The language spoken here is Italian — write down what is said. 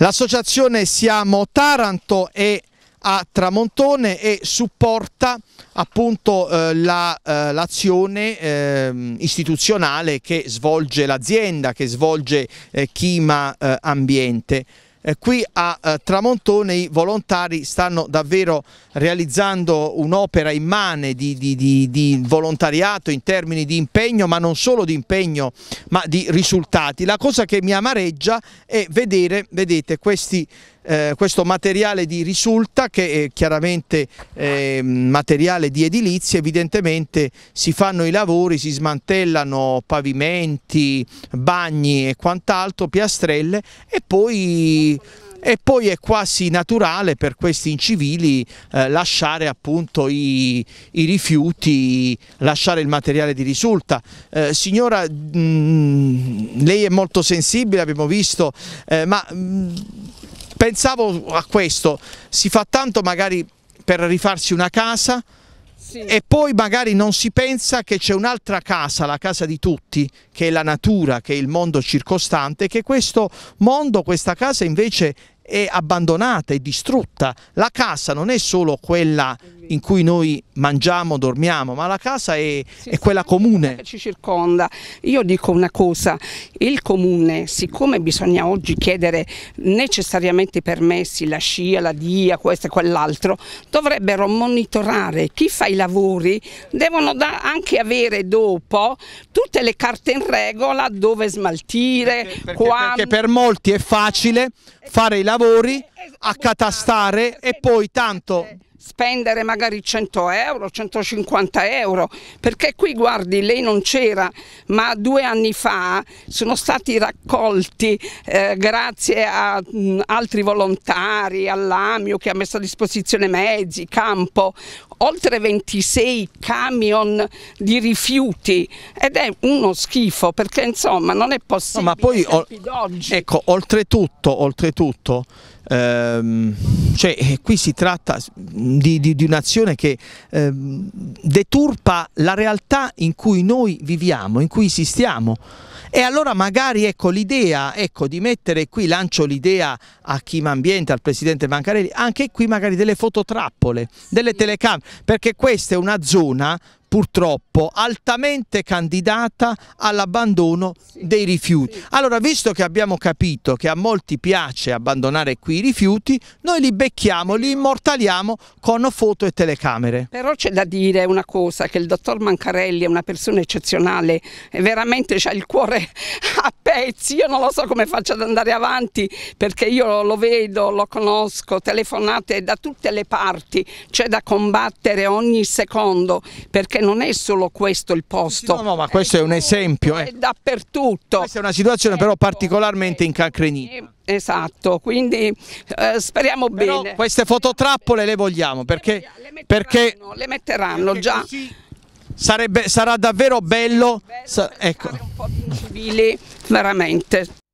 L'associazione Siamo Taranto è a Tramontone e supporta appunto eh, l'azione la, eh, eh, istituzionale che svolge l'azienda, che svolge eh, Chima eh, Ambiente. Eh, qui a eh, Tramontone i volontari stanno davvero realizzando un'opera immane di, di, di, di, volontariato in termini di impegno, ma non solo di impegno, ma di risultati. La cosa che mi amareggia è vedere, vedete, questi, eh, questo materiale di risulta che è chiaramente ehm, materiale di edilizia, evidentemente si fanno i lavori, si smantellano pavimenti, bagni e quant'altro, piastrelle e poi e poi è quasi naturale per questi incivili eh, lasciare appunto i, i, rifiuti, lasciare il materiale di risulta. Eh, signora, mh, mm, lei è molto sensibile, abbiamo visto, eh, ma mh, mm, pensavo a questo, si fa tanto magari per rifarsi una casa, e poi magari non si pensa che c'è un'altra casa, la casa di tutti, che è la natura, che è il mondo circostante, che questo mondo, questa casa invece è abbandonata, è distrutta. La casa non è solo quella in cui noi mangiamo, dormiamo, ma la casa è, sì, è quella comune. Che ci circonda. Io dico una cosa, il comune, siccome bisogna oggi chiedere necessariamente i permessi, la scia, la DIA, questo e quell'altro, dovrebbero monitorare chi fa i lavori, devono anche avere dopo tutte le carte in regola dove smaltire, perché, perché, quando... perché per molti è facile eh, fare i lavori, eh, accatastare esatto, e poi esatto. tanto spendere magari 100 euro, 150 euro, perché qui guardi, lei non c'era, ma due anni fa sono stati raccolti eh, grazie a mh, mm, altri volontari, all'AMIO che ha messo a disposizione mezzi, campo, oltre 26 camion di rifiuti ed è uno schifo perché insomma non è possibile. No, ma poi, ol ecco, oltretutto, oltretutto ehm, cioè, eh, qui si tratta di, di, di un'azione che ehm, deturpa la realtà in cui noi viviamo, in cui esistiamo. E allora magari ecco, l'idea ecco, di mettere qui, lancio l'idea a chi ambiente, al presidente Mancarelli, anche qui magari delle fototrappole, delle telecamere, perché questa è una zona purtroppo altamente candidata all'abbandono sì, dei rifiuti. Sì. Allora, visto che abbiamo capito che a molti piace abbandonare qui i rifiuti, noi li becchiamo, li immortaliamo con foto e telecamere. Però c'è da dire una cosa, che il dottor Mancarelli è una persona eccezionale, veramente ha il cuore a pezzi, io non lo so come faccio ad andare avanti, perché io lo vedo, lo conosco, telefonate da tutte le parti, c'è da combattere ogni secondo, perché perché non è solo questo il posto. No, no, ma questo è, un esempio. Eh. È dappertutto. Questa è una situazione però certo. particolarmente eh, incancrenita. Eh, esatto, quindi eh, speriamo però bene. Queste fototrappole le vogliamo perché... Le metteranno, perché, le metteranno perché già. Sarebbe, sarà davvero bello, bello sa, ecco. un po' di civili, veramente.